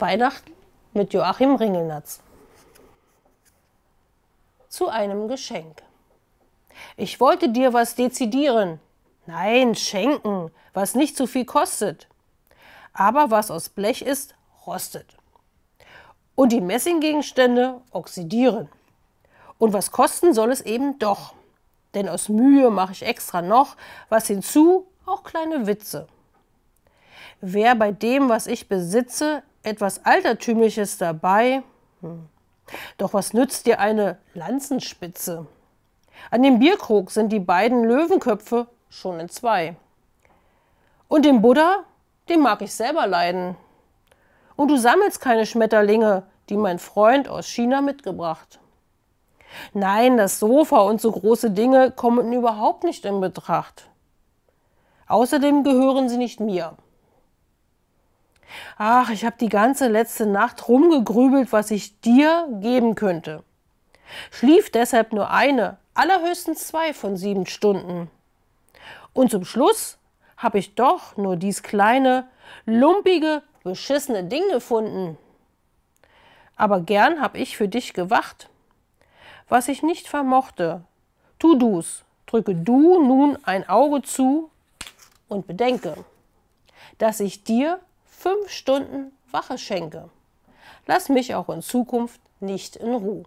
Weihnachten mit Joachim Ringelnatz. Zu einem Geschenk. Ich wollte dir was dezidieren. Nein, schenken, was nicht zu viel kostet. Aber was aus Blech ist, rostet. Und die Messinggegenstände oxidieren. Und was kosten soll es eben doch. Denn aus Mühe mache ich extra noch was hinzu, auch kleine Witze. Wer bei dem, was ich besitze, etwas Altertümliches dabei. Hm. Doch was nützt dir eine Lanzenspitze? An dem Bierkrug sind die beiden Löwenköpfe schon in zwei. Und den Buddha, den mag ich selber leiden. Und du sammelst keine Schmetterlinge, die mein Freund aus China mitgebracht. Nein, das Sofa und so große Dinge kommen überhaupt nicht in Betracht. Außerdem gehören sie nicht mir. Ach, ich habe die ganze letzte Nacht rumgegrübelt, was ich dir geben könnte. Schlief deshalb nur eine, allerhöchstens zwei von sieben Stunden. Und zum Schluss habe ich doch nur dies kleine, lumpige, beschissene Ding gefunden. Aber gern habe ich für dich gewacht. Was ich nicht vermochte, tu du's, drücke du nun ein Auge zu und bedenke, dass ich dir fünf Stunden Wache schenke. Lass mich auch in Zukunft nicht in Ruhe.